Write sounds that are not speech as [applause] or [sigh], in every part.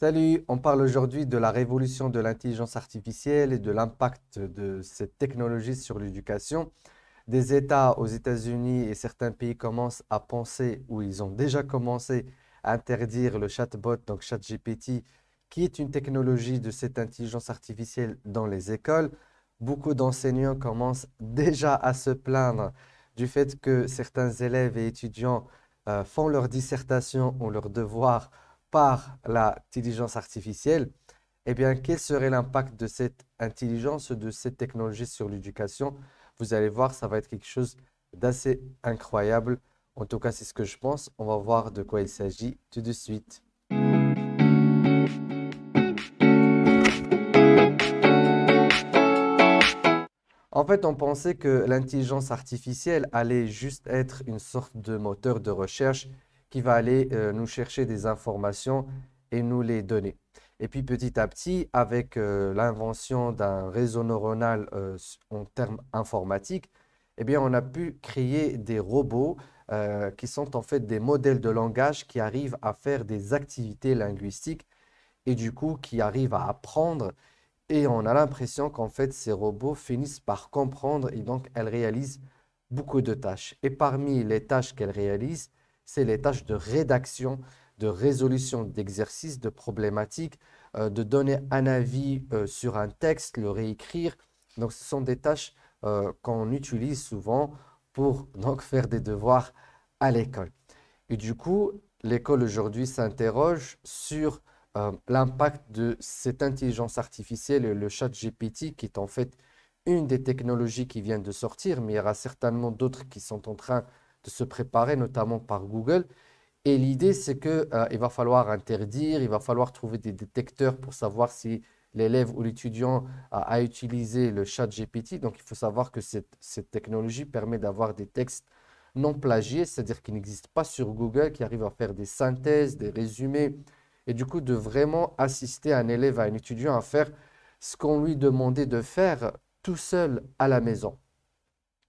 Salut, on parle aujourd'hui de la révolution de l'intelligence artificielle et de l'impact de cette technologie sur l'éducation. Des États aux États-Unis et certains pays commencent à penser, ou ils ont déjà commencé à interdire le chatbot, donc ChatGPT, qui est une technologie de cette intelligence artificielle dans les écoles. Beaucoup d'enseignants commencent déjà à se plaindre du fait que certains élèves et étudiants euh, font leur dissertation ou leur devoir par l'intelligence artificielle, eh bien, quel serait l'impact de cette intelligence, de cette technologie sur l'éducation Vous allez voir, ça va être quelque chose d'assez incroyable. En tout cas, c'est ce que je pense. On va voir de quoi il s'agit tout de suite. En fait, on pensait que l'intelligence artificielle allait juste être une sorte de moteur de recherche qui va aller euh, nous chercher des informations et nous les donner. Et puis petit à petit, avec euh, l'invention d'un réseau neuronal euh, en termes informatiques, eh bien, on a pu créer des robots qui sont en fait des modèles de langage qui arrivent à faire des activités linguistiques et du coup qui arrivent à apprendre. Et on a l'impression qu'en fait, ces robots finissent par comprendre et donc elles réalisent beaucoup de tâches. Et parmi les tâches qu'elles réalisent, c'est les tâches de rédaction, de résolution d'exercices, de problématiques, euh, de donner un avis euh, sur un texte, le réécrire. Donc, ce sont des tâches euh, qu'on utilise souvent pour [laughs] donc, faire des devoirs à l'école. Et du coup, l'école aujourd'hui s'interroge sur l'impact de cette intelligence artificielle, le chat GPT, qui est en fait une des technologies qui vient de sortir, mais il y aura certainement d'autres qui sont en train de se préparer, notamment par Google. Et l'idée, c'est qu'il euh, va falloir interdire, il va falloir trouver des détecteurs pour savoir si l'élève ou l'étudiant a, utilisé le chat GPT. Donc, il faut savoir que cette, cette technologie permet d'avoir des textes non plagiés, c'est-à-dire qui n'existent pas sur Google, qui arrivent à faire des synthèses, des résumés, et du coup de vraiment assister un élève, à un étudiant à faire ce qu'on lui demandait de faire tout seul à la maison.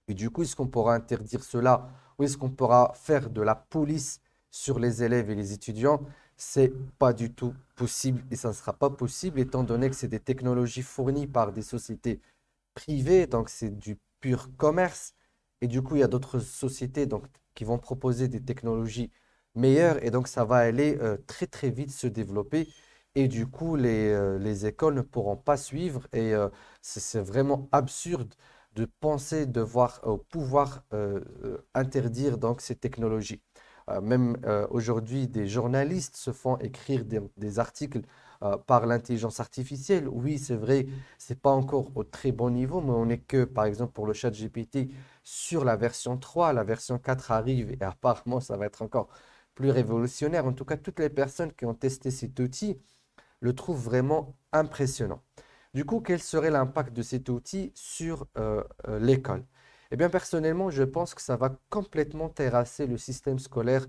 Et du coup, est-ce qu'on pourra interdire cela est ce qu'on pourra faire de la police sur les élèves et les étudiants, c'est pas du tout possible et ça ne sera pas possible étant donné que c'est des technologies fournies par des sociétés privées, donc c'est du pur commerce. Et du coup, il y a d'autres sociétés donc, qui vont proposer des technologies meilleures et donc ça va aller euh, très très vite se développer. Et du coup, les, euh, les écoles ne pourront pas suivre et euh, c'est vraiment absurde de penser de euh, pouvoir euh, euh, interdire donc ces technologies. même aujourd'hui, des journalistes se font écrire des, articles par l'intelligence artificielle. Oui, c'est vrai, c'est pas encore au très bon niveau, mais on n'est que, par exemple, pour le chat GPT, sur la version 3. La version 4 arrive et [laughs] apparemment, ça va être encore plus révolutionnaire. En tout cas, toutes les personnes qui ont testé cet outil le trouvent vraiment impressionnant. Du coup, quel serait l'impact de cet outil sur euh, euh, l'école Eh bien, personnellement, je pense que ça va complètement terrasser le système scolaire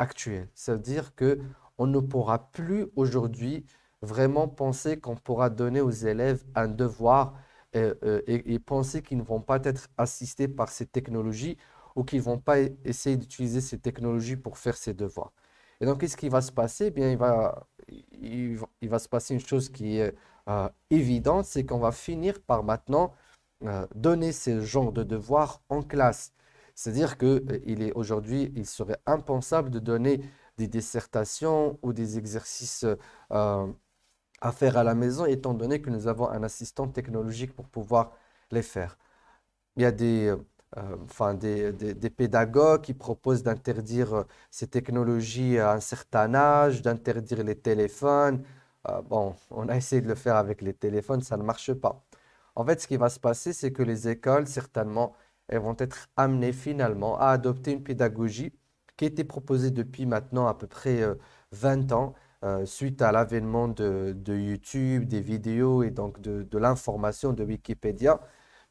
actuel. C'est-à-dire que on ne pourra plus aujourd'hui vraiment penser qu'on pourra donner aux élèves un devoir euh, et penser qu'ils ne vont pas être assistés par ces technologies ou qu'ils ne vont pas e-, essayer d'utiliser ces technologies pour faire ces devoirs. Et donc, qu'est-ce qui va se passer eh bien, il va, il va, se passer une chose qui est euh, évidente, c'est qu'on va finir par maintenant euh, donner ce genre de devoirs en classe. C'est-à-dire euh, il est aujourd'hui, il serait impensable de donner des dissertations ou des exercices à faire à la maison, étant donné que nous avons un assistant technologique pour pouvoir les faire. Il y a des euh, enfin, des, pédagogues qui proposent d'interdire euh, ces technologies à un certain âge, d'interdire les téléphones. Euh, bon, on a essayé de le faire avec les téléphones, ça ne marche pas. En fait, ce qui va se passer, c'est que les écoles, certainement, elles vont être amenées finalement à adopter une pédagogie qui était proposée depuis maintenant à peu près 20 ans, suite à l'avènement de, YouTube, des vidéos et donc de l'information de Wikipédia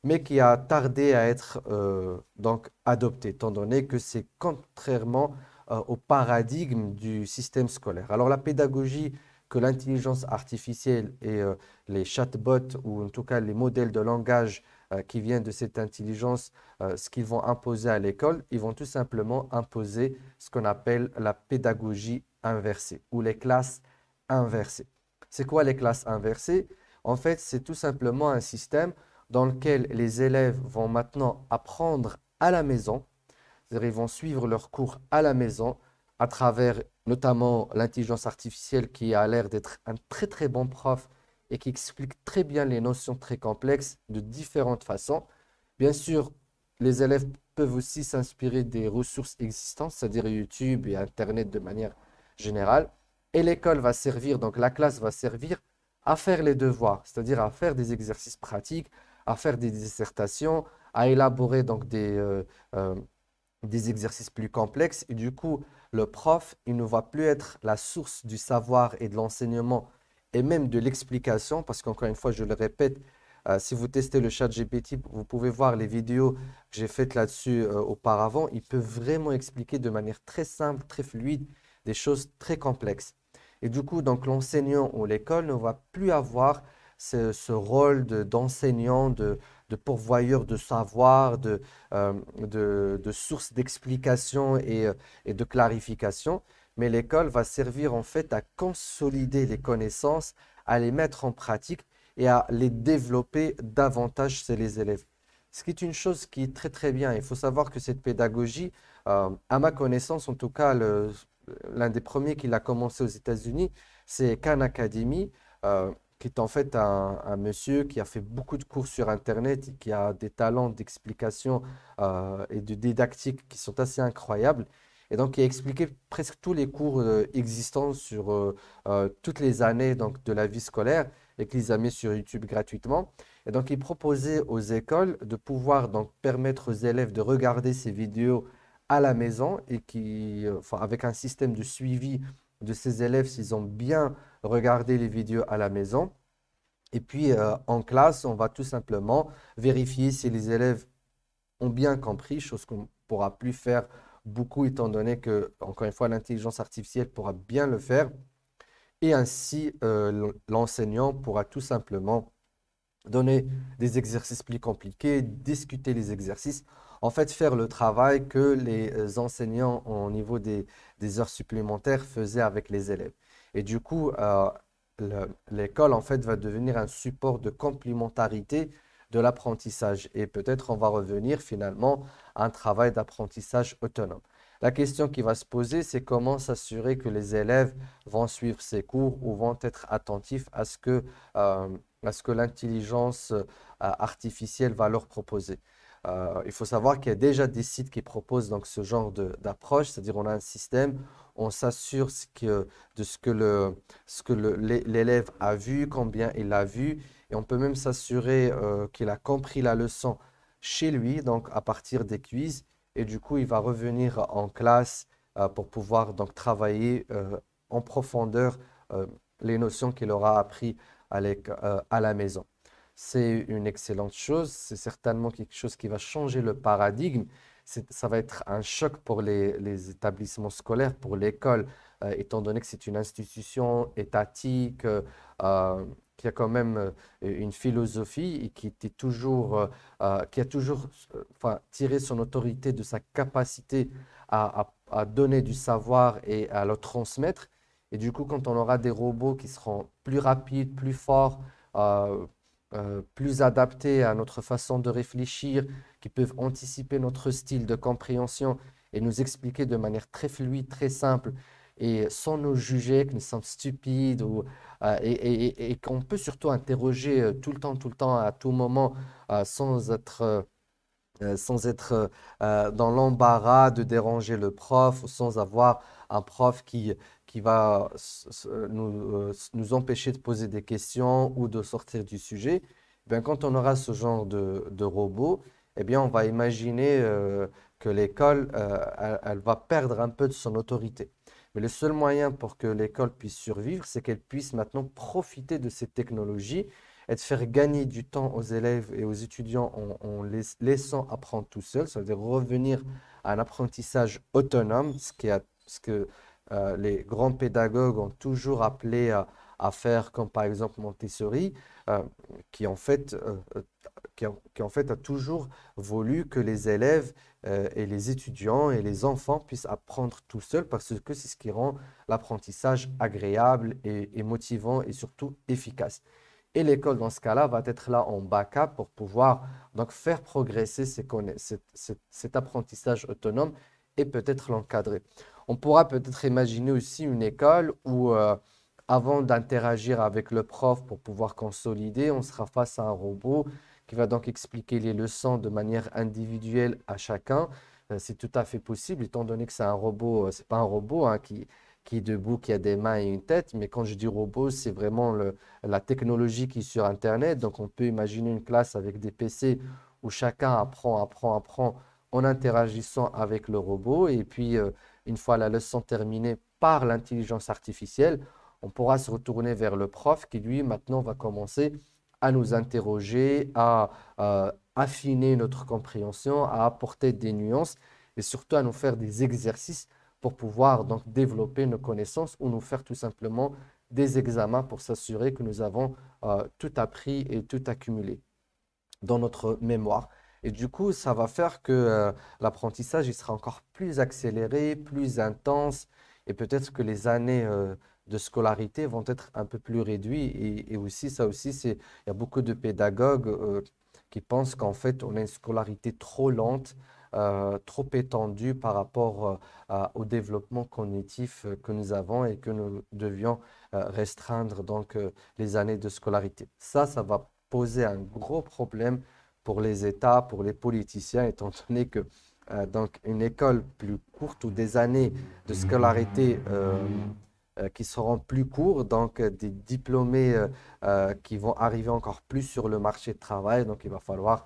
mais qui a tardé à être euh, donc adopté, étant donné que c'est contrairement euh, au paradigme du système scolaire. Alors la pédagogie que l'intelligence artificielle et euh, les chatbots, ou en tout cas les modèles de langage qui viennent de cette intelligence, ce qu'ils vont imposer à l'école, ils vont tout simplement imposer ce qu'on appelle la pédagogie inversée, ou les classes inversées. C'est quoi les classes inversées En fait, c'est tout simplement un système dans lequel les élèves vont maintenant apprendre à la maison, ils vont suivre leurs cours à la maison à travers notamment l'intelligence artificielle qui a l'air d'être un très très bon prof et qui explique très bien les notions très complexes de différentes façons. Bien sûr, les élèves peuvent aussi s'inspirer des ressources existantes, c'est-à-dire YouTube et Internet de manière générale. Et l'école va servir, donc la classe va servir à faire les devoirs, c'est-à-dire à faire des exercices pratiques, à faire des dissertations, à élaborer donc euh, euh, des, exercices plus complexes. Et du coup, le prof, il ne va plus être la source du savoir et de l'enseignement et même de l'explication, parce qu'encore une fois, je le répète, euh, si vous testez le chat GPT, vous pouvez voir les vidéos que j'ai faites là-dessus auparavant. Il peut vraiment expliquer de manière très simple, très fluide, des choses très complexes. Et du coup, donc l'enseignant ou l'école ne va plus avoir ce, ce rôle d'enseignant, de, de, pourvoyeur de savoir, de, euh, source d'explication euh, et, de clarification. Mais l'école va servir en fait à consolider les connaissances, à les mettre en pratique et à les développer davantage chez les élèves. Ce qui est une chose qui est très très bien. Il faut savoir que cette pédagogie, euh, à ma connaissance en tout cas, l'un des premiers qui l'a commencé aux États-Unis, c'est Khan Academy qui est en fait un, monsieur qui a fait beaucoup de cours sur Internet et qui a des talents d'explication euh, et de didactique qui sont assez incroyables. Et donc, il a expliqué presque tous les cours euh, existants sur euh, toutes les années de la vie scolaire et qu'il les a mis sur YouTube gratuitement. Et donc, il proposait aux écoles de pouvoir donc, permettre aux élèves de regarder ces vidéos à la maison et qui, avec un système de suivi de ces élèves s'ils ont bien regarder les vidéos à la maison. Et puis, euh, en classe, on va tout simplement vérifier si les élèves ont bien compris, chose qu'on ne pourra plus faire beaucoup étant donné que, encore une fois, l'intelligence artificielle pourra bien le faire. Et ainsi, euh, l'enseignant pourra tout simplement donner des exercices plus compliqués, discuter les exercices, en fait faire le travail que les enseignants au niveau des heures supplémentaires faisaient avec les élèves. Et du coup, euh, l'école, en fait, va devenir un support de complémentarité de l'apprentissage. Et peut-être on va revenir finalement à un travail d'apprentissage autonome. La question qui va se poser, c'est comment s'assurer que les élèves vont suivre ces cours ou vont être attentifs à ce que, euh, l'intelligence euh, artificielle va leur proposer. il faut savoir qu'il y a déjà des sites qui proposent donc ce genre d'approche, c'est-à-dire on a un système on s'assure de ce que l'élève a vu, combien il a vu, et on peut même s'assurer euh, qu'il a compris la leçon chez lui, donc à partir des quiz, et du coup il va revenir en classe euh, pour pouvoir donc travailler euh, en profondeur les notions qu'il aura appris à la maison. C'est une excellente chose, c'est certainement quelque chose qui va changer le paradigme ça va être un choc pour les, établissements scolaires, pour l'école, euh, étant donné que c'est une institution étatique euh, euh, qui a quand même une philosophie et qui, était toujours, qui a toujours enfin, tiré son autorité de sa capacité à, donner du savoir et à le transmettre. Et du coup, quand on aura des robots qui seront plus rapides, plus forts, euh, euh, plus adaptés à notre façon de réfléchir, qui peuvent anticiper notre style de compréhension et nous expliquer de manière très fluide, très simple, et sans nous juger que nous sommes stupides, ou, euh, et, qu'on peut surtout interroger euh, tout le temps, tout le temps, à tout moment, sans être... sans être dans l'embarras de déranger le prof, ou sans avoir un prof qui, qui va nous, euh, nous, empêcher de poser des questions ou de sortir du sujet, eh bien, quand on aura ce genre de, de robot, eh bien, on va imaginer euh, que l'école, euh, elle, va perdre un peu de son autorité. Mais le seul moyen pour que l'école puisse survivre, c'est qu'elle puisse maintenant profiter de ces technologies et de faire gagner du temps aux élèves et aux étudiants en, les laissant apprendre tout seul, c'est-à-dire revenir à un apprentissage autonome, ce qui est ce que, euh, les grands pédagogues ont toujours appelé à, faire comme par exemple Montessori, euh, euh, qui, en fait, a, toujours voulu que les élèves et les étudiants et les enfants puissent apprendre tout seuls parce que c'est ce qui rend l'apprentissage agréable et, motivant et surtout efficace. Et l'école, dans ce cas-là, va être là en backup pour pouvoir donc faire progresser cet, apprentissage autonome et peut-être l'encadrer. On pourra peut-être imaginer aussi une école où, euh, avant d'interagir avec le prof pour pouvoir consolider, on sera face à un robot qui va donc expliquer les leçons de manière individuelle à chacun. Euh, c'est tout à fait possible, étant donné que c'est un robot, ce euh, c'est pas un robot hein, qui, qui est debout, qui a des mains et une tête, mais quand je dis robot, c'est vraiment la technologie qui est sur Internet. Donc on peut imaginer une classe avec des PC où chacun apprend, apprend, apprend en interagissant avec le robot. Et puis, une fois la leçon terminée par l'intelligence artificielle, on pourra se retourner vers le prof qui, lui, maintenant, va commencer à nous interroger, à euh, affiner notre compréhension, à apporter des nuances et surtout à nous faire des exercices pour pouvoir donc développer nos connaissances ou nous faire tout simplement des examens pour s'assurer que nous avons euh, tout appris et tout accumulé dans notre mémoire. Et du coup, ça va faire que euh, l'apprentissage sera encore plus accéléré, plus intense, et peut-être que les années euh, de scolarité vont être un peu plus réduites. Et, aussi, ça aussi, c'est il y a beaucoup de pédagogues euh, qui pensent qu'en fait, on a une scolarité trop lente. trop étendue par rapport au développement cognitif que nous avons et que nous devions restreindre donc les années de scolarité. Ça, ça va poser un gros problème pour les États, pour les politiciens, étant donné que euh, donc une école plus courte ou des années de scolarité euh, euh, qui seront plus courtes, donc des diplômés qui vont arriver encore plus sur le marché de travail. Donc il va falloir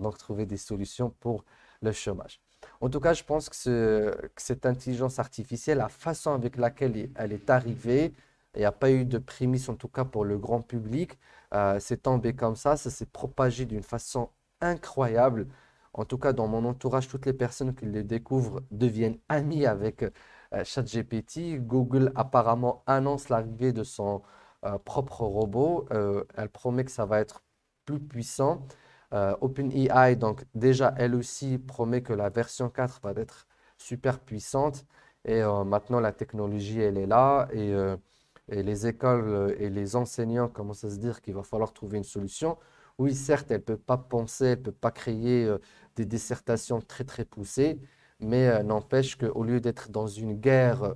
donc trouver des solutions pour le chômage. En tout cas, je pense que, que cette intelligence artificielle, la façon avec laquelle elle est arrivée, il n'y a pas eu de prémisse en tout cas pour le grand public, euh, c'est tombé comme ça, ça s'est propagé d'une façon incroyable. En tout cas, dans mon entourage, toutes les personnes qui le découvrent deviennent amies avec euh, ChatGPT. Google apparemment annonce l'arrivée de son euh, propre robot. elle promet que ça va être plus puissant. OpenEI, donc déjà, elle aussi promet que la version 4 va être super puissante. Et maintenant, la technologie, elle est là. Et et les écoles euh, et les enseignants commencent à se dire qu'il va falloir trouver une solution. Oui, certes, elle ne peut pas penser, elle ne peut pas créer euh, des dissertations très très poussées, mais euh, n'empêche qu'au lieu d'être dans une guerre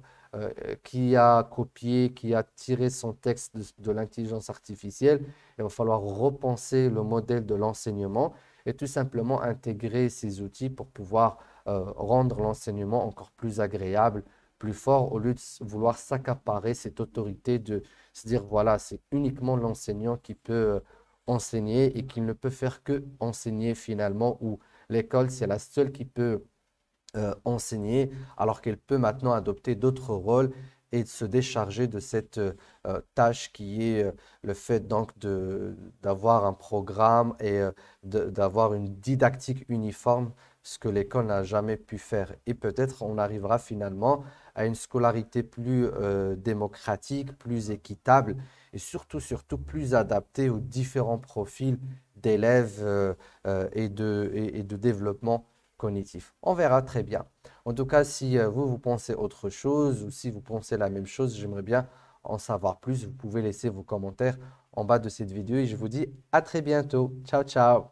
qui a copié, qui a tiré son texte de l'intelligence artificielle, il va falloir repenser le modèle de l'enseignement et tout simplement intégrer ces outils pour pouvoir rendre l'enseignement encore plus agréable plus fort au lieu de vouloir s'accaparer cette autorité, de se dire voilà, c'est uniquement l'enseignant qui peut euh, enseigner et qu'il ne peut faire que enseigner finalement, ou l'école, c'est la seule qui peut euh, enseigner, alors qu'elle peut maintenant adopter d'autres rôles et se décharger de cette euh, tâche qui est le fait donc de d'avoir un programme et d'avoir une didactique uniforme ce que l'école n'a jamais pu faire. Et peut-être on arrivera finalement à une scolarité plus euh, démocratique, plus équitable et surtout, surtout plus adaptée aux différents profils d'élèves euh, euh, et, et de développement cognitif. On verra très bien. En tout cas, si vous, vous pensez autre chose ou si vous pensez la même chose, j'aimerais bien en savoir plus. Vous pouvez laisser vos commentaires en bas de cette vidéo et je vous dis à très bientôt. Ciao, ciao.